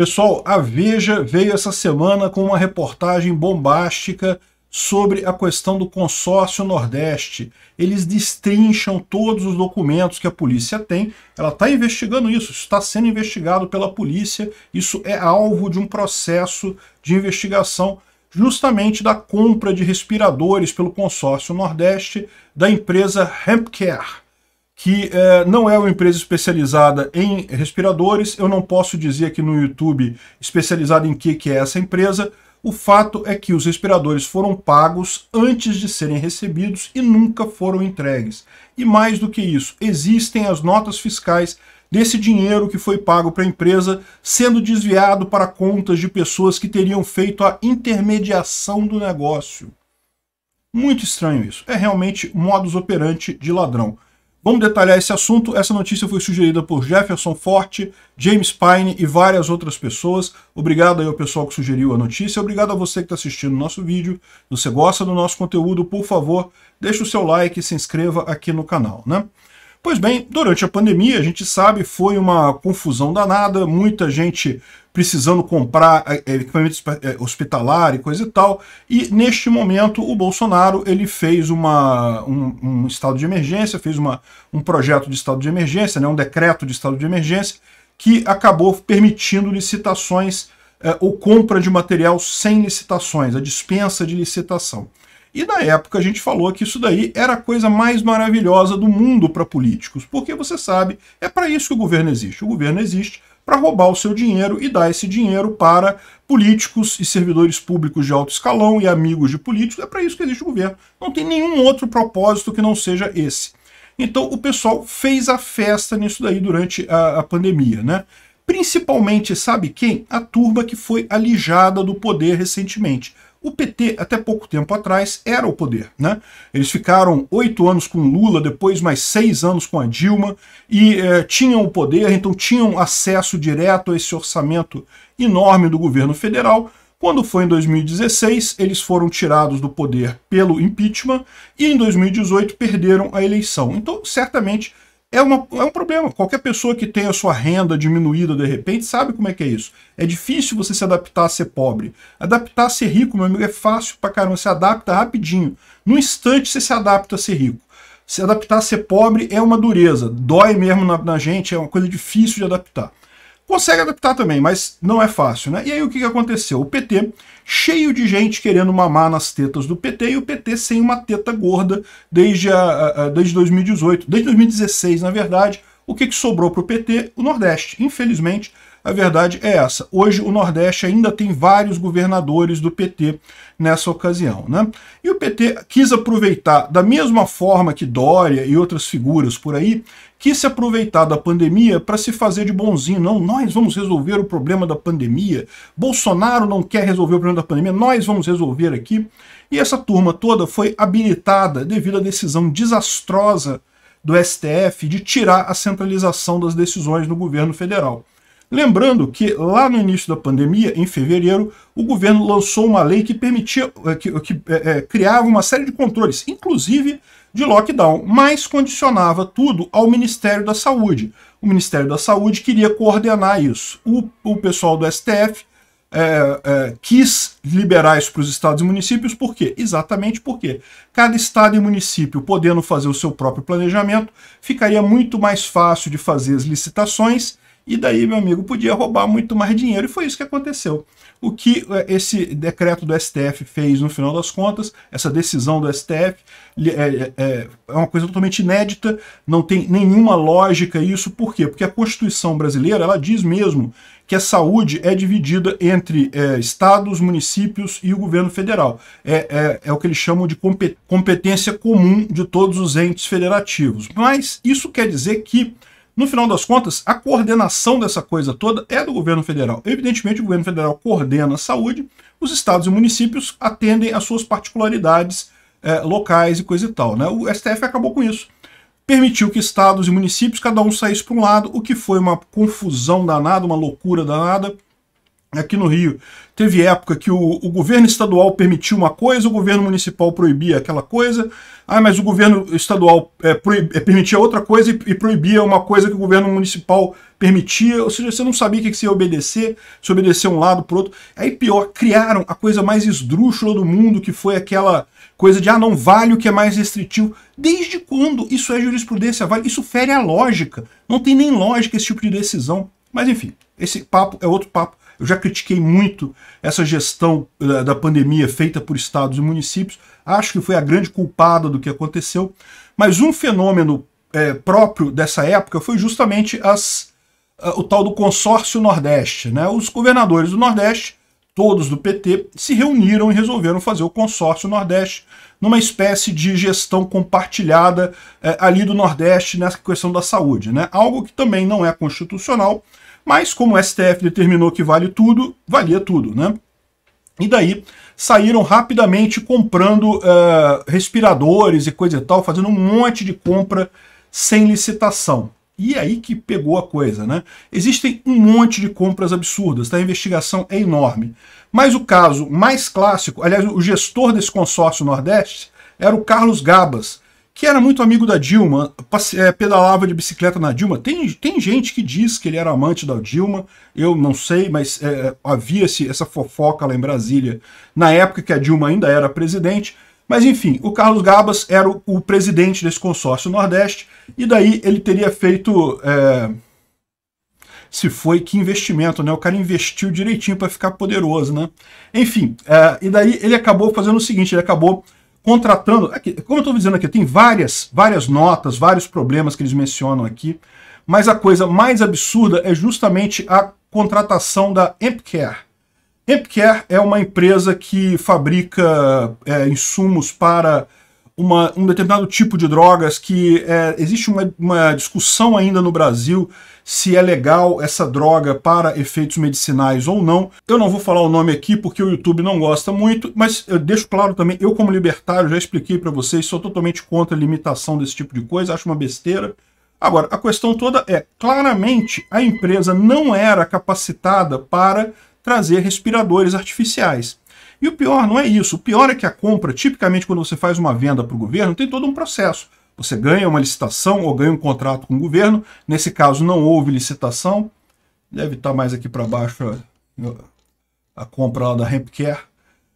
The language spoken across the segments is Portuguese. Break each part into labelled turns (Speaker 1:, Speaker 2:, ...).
Speaker 1: Pessoal, a Veja veio essa semana com uma reportagem bombástica sobre a questão do consórcio Nordeste. Eles destrincham todos os documentos que a polícia tem. Ela está investigando isso, isso está sendo investigado pela polícia. Isso é alvo de um processo de investigação justamente da compra de respiradores pelo consórcio Nordeste da empresa Hempcare que é, não é uma empresa especializada em respiradores, eu não posso dizer aqui no YouTube especializada em que, que é essa empresa. O fato é que os respiradores foram pagos antes de serem recebidos e nunca foram entregues. E mais do que isso, existem as notas fiscais desse dinheiro que foi pago para a empresa sendo desviado para contas de pessoas que teriam feito a intermediação do negócio. Muito estranho isso. É realmente modus operandi de ladrão. Vamos detalhar esse assunto. Essa notícia foi sugerida por Jefferson Forte, James Pine e várias outras pessoas. Obrigado aí ao pessoal que sugeriu a notícia. Obrigado a você que está assistindo o nosso vídeo. Se você gosta do nosso conteúdo, por favor, deixe o seu like e se inscreva aqui no canal. Né? Pois bem, durante a pandemia, a gente sabe, foi uma confusão danada, muita gente precisando comprar eh, eh, equipamento eh, hospitalar e coisa e tal. E neste momento o Bolsonaro ele fez uma, um, um estado de emergência, fez uma, um projeto de estado de emergência, né, um decreto de estado de emergência, que acabou permitindo licitações ou compra de material sem licitações, a dispensa de licitação. E na época a gente falou que isso daí era a coisa mais maravilhosa do mundo para políticos, porque você sabe, é para isso que o governo existe. O governo existe para roubar o seu dinheiro e dar esse dinheiro para políticos e servidores públicos de alto escalão e amigos de políticos. É para isso que existe o governo. Não tem nenhum outro propósito que não seja esse. Então o pessoal fez a festa nisso daí durante a, a pandemia, né? Principalmente, sabe quem? A turma que foi alijada do poder recentemente o PT, até pouco tempo atrás, era o poder. Né? Eles ficaram oito anos com Lula, depois mais seis anos com a Dilma, e eh, tinham o poder, então tinham acesso direto a esse orçamento enorme do governo federal. Quando foi em 2016, eles foram tirados do poder pelo impeachment e em 2018 perderam a eleição. Então, certamente, é, uma, é um problema. Qualquer pessoa que tem a sua renda diminuída de repente sabe como é que é isso. É difícil você se adaptar a ser pobre. Adaptar a ser rico, meu amigo, é fácil pra caramba. Você adapta rapidinho. No instante você se adapta a ser rico. Se adaptar a ser pobre é uma dureza. Dói mesmo na, na gente, é uma coisa difícil de adaptar consegue adaptar também, mas não é fácil, né? E aí o que aconteceu? O PT, cheio de gente querendo mamar nas tetas do PT, e o PT sem uma teta gorda desde, a, a, desde 2018, desde 2016, na verdade. O que, que sobrou para o PT? O Nordeste. Infelizmente, a verdade é essa. Hoje o Nordeste ainda tem vários governadores do PT nessa ocasião. Né? E o PT quis aproveitar, da mesma forma que Dória e outras figuras por aí, quis se aproveitar da pandemia para se fazer de bonzinho. Não, nós vamos resolver o problema da pandemia. Bolsonaro não quer resolver o problema da pandemia, nós vamos resolver aqui. E essa turma toda foi habilitada devido à decisão desastrosa do STF de tirar a centralização das decisões no governo federal. Lembrando que lá no início da pandemia, em fevereiro, o governo lançou uma lei que permitia, eh, que, que é, criava uma série de controles, inclusive de lockdown, mas condicionava tudo ao Ministério da Saúde. O Ministério da Saúde queria coordenar isso. O, o pessoal do STF é, é, quis liberar isso para os estados e municípios, por quê? Exatamente porque cada estado e município, podendo fazer o seu próprio planejamento, ficaria muito mais fácil de fazer as licitações e daí, meu amigo, podia roubar muito mais dinheiro, e foi isso que aconteceu. O que é, esse decreto do STF fez no final das contas, essa decisão do STF, é, é, é uma coisa totalmente inédita, não tem nenhuma lógica isso. Por quê? Porque a Constituição brasileira ela diz mesmo que a saúde é dividida entre é, estados, municípios e o governo federal. É, é, é, o que eles chamam de competência comum de todos os entes federativos. Mas isso quer dizer que no final das contas, a coordenação dessa coisa toda é do governo federal. Evidentemente, o governo federal coordena a saúde, os estados e municípios atendem às suas particularidades eh, locais e coisa e tal. Né? O STF acabou com isso. Permitiu que estados e municípios, cada um saísse para um lado, o que foi uma confusão danada, uma loucura danada aqui no Rio. Teve época que o, o, governo estadual permitiu uma coisa, o governo municipal proibia aquela coisa, ah, mas o governo estadual é, proib, é, permitia outra coisa e, e, proibia uma coisa que o governo municipal permitia, ou seja, você não sabia o que, que você ia obedecer, se obedecer um lado para outro. Aí pior, criaram a coisa mais esdrúxula do mundo, que foi aquela coisa de, ah, não vale o que é mais restritivo. Desde quando isso é jurisprudência? Vale? Isso fere a lógica. Não tem nem lógica esse tipo de decisão. Mas enfim, esse papo é outro papo. Eu já critiquei muito essa gestão eh, da pandemia feita por estados e municípios. Acho que foi a grande culpada do que aconteceu. Mas um fenômeno é, próprio dessa época foi justamente as, eh, o tal do consórcio Nordeste. Né? Os governadores do Nordeste, todos do PT, se reuniram e resolveram fazer o consórcio Nordeste numa espécie de gestão compartilhada é, ali do Nordeste nessa questão da saúde. Né? Algo que também não é constitucional, mas como o STF determinou que vale tudo, valia tudo, né? E daí saíram rapidamente comprando uh, respiradores e coisa e tal, fazendo um monte de compra sem licitação. E é aí que pegou a coisa, né? Existem um monte de compras absurdas, tá? a investigação é enorme. Mas o caso mais clássico, aliás, o gestor desse consórcio Nordeste era o Carlos Gabas, que era muito amigo da Dilma, é, pedalava de bicicleta na Dilma. Tem, tem gente que diz que ele era amante da Dilma, eu não sei, mas é, havia -se essa fofoca lá em Brasília, na época que a Dilma ainda era presidente. Mas enfim, o Carlos Gabas era o, o presidente desse consórcio Nordeste, e daí ele teria feito. É, se foi que investimento, né? O cara investiu direitinho para ficar poderoso, né? Enfim, é, e daí ele acabou fazendo o seguinte: ele acabou contratando. Aqui, como eu estou dizendo aqui, tem várias, várias notas, vários problemas que eles mencionam aqui, mas a coisa mais absurda é justamente a contratação da Empcare Empcare é uma empresa que fabrica é, insumos para uma, um determinado tipo de drogas que é, existe uma, uma discussão ainda no Brasil se é legal essa droga para efeitos medicinais ou não. Eu não vou falar o nome aqui porque o YouTube não gosta muito, mas eu deixo claro também, eu como libertário já expliquei para vocês, sou totalmente contra a limitação desse tipo de coisa, acho uma besteira. Agora, a questão toda é, claramente, a empresa não era capacitada para trazer respiradores artificiais. E o pior não é isso. O pior é que a compra, tipicamente quando você faz uma venda para o governo, tem todo um processo. Você ganha uma licitação ou ganha um contrato com o governo. Nesse caso não houve licitação. Deve estar tá mais aqui para baixo a, a, compra lá da Rampcare.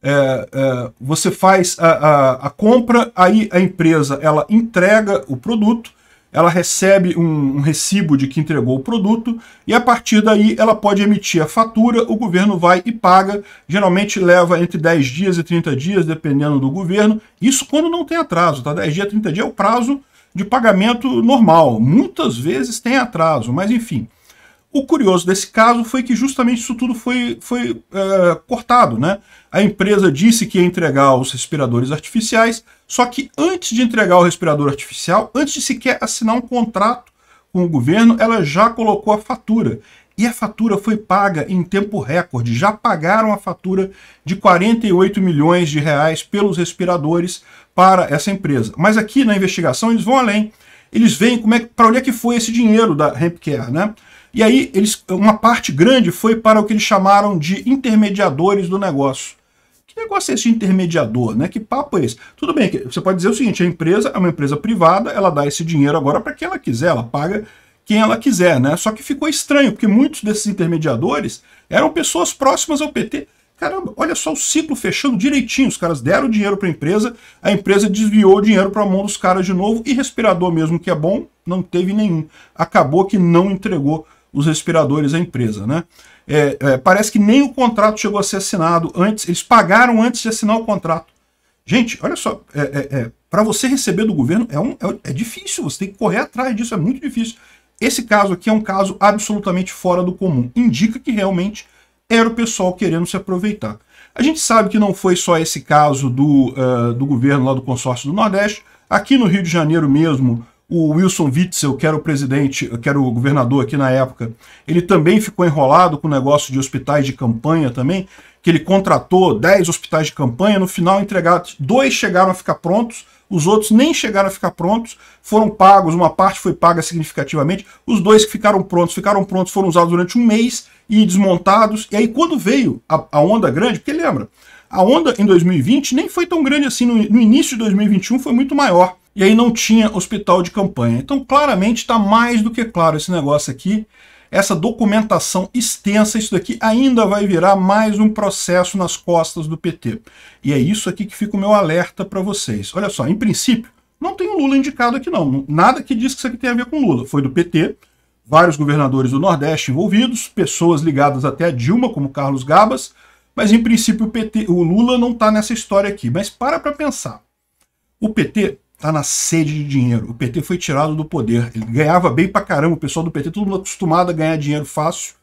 Speaker 1: É, é, você faz a, a, a compra, aí a empresa ela entrega o produto, ela recebe um, um, recibo de que entregou o produto e a partir daí ela pode emitir a fatura, o governo vai e paga. Geralmente leva entre 10 dias e 30 dias, dependendo do governo. Isso quando não tem atraso, tá? 10 dias, 30 dias é o prazo de pagamento normal. Muitas vezes tem atraso, mas enfim. O curioso desse caso foi que justamente isso tudo foi, foi é, cortado. Né? A empresa disse que ia entregar os respiradores artificiais, só que antes de entregar o respirador artificial, antes de sequer assinar um contrato com o governo, ela já colocou a fatura. E a fatura foi paga em tempo recorde. Já pagaram a fatura de 48 milhões de reais pelos respiradores para essa empresa. Mas aqui na investigação eles vão além. Eles veem como é para onde é que foi esse dinheiro da Hempcare, né? E aí eles, uma parte grande foi para o que eles chamaram de intermediadores do negócio. Que negócio é esse de intermediador, né? Que papo é esse? Tudo bem, você pode dizer o seguinte, a empresa é uma empresa privada, ela dá esse dinheiro agora para quem ela quiser, ela paga quem ela quiser, né? Só que ficou estranho, porque muitos desses intermediadores eram pessoas próximas ao PT. Caramba, olha só o ciclo fechando direitinho. Os caras deram dinheiro para a empresa, a empresa desviou o dinheiro para a mão dos caras de novo e respirador mesmo, que é bom, não teve nenhum. Acabou que não entregou os respiradores à empresa. Né? É, é, parece que nem o contrato chegou a ser assinado antes, eles pagaram antes de assinar o contrato. Gente, olha só, é, é, é para você receber do governo é, um, é, é, difícil, você tem que correr atrás disso, é muito difícil. Esse caso aqui é um caso absolutamente fora do comum. Indica que realmente era o pessoal querendo se aproveitar. A gente sabe que não foi só esse caso do, uh, do governo lá do consórcio do Nordeste. Aqui no Rio de Janeiro mesmo, o Wilson Witzel, que era o presidente, que era o governador aqui na época, ele também ficou enrolado com o negócio de hospitais de campanha também, que ele contratou 10 hospitais de campanha, no final entregados, dois chegaram a ficar prontos, os outros nem chegaram a ficar prontos, foram pagos, uma parte foi paga significativamente, os dois que ficaram prontos, ficaram prontos, foram usados durante um mês e desmontados, e aí quando veio a, a onda grande, porque lembra, a onda em 2020 nem foi tão grande assim, no, no início de 2021 foi muito maior, e aí não tinha hospital de campanha. Então, claramente, está mais do que claro esse negócio aqui. Essa documentação extensa, isso daqui ainda vai virar mais um processo nas costas do PT. E é isso aqui que fica o meu alerta para vocês. Olha só, em princípio, não tem o Lula indicado aqui não. Nada que diz que isso aqui tem a ver com Lula. Foi do PT, vários governadores do Nordeste envolvidos, pessoas ligadas até a Dilma, como Carlos Gabas, mas em princípio o, PT, o Lula não está nessa história aqui. Mas para para pensar. O PT tá na sede de dinheiro. O PT foi tirado do poder. Ele ganhava bem pra caramba. O pessoal do PT, todo mundo acostumado a ganhar dinheiro fácil.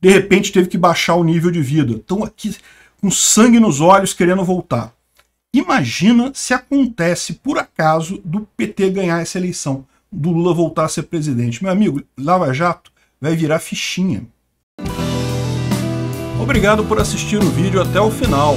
Speaker 1: De repente teve que baixar o nível de vida. Estão aqui com sangue nos olhos querendo voltar. Imagina se acontece, por acaso, do PT ganhar essa eleição, do Lula voltar a ser presidente. Meu amigo, Lava Jato vai virar fichinha. Obrigado por assistir o vídeo até o final.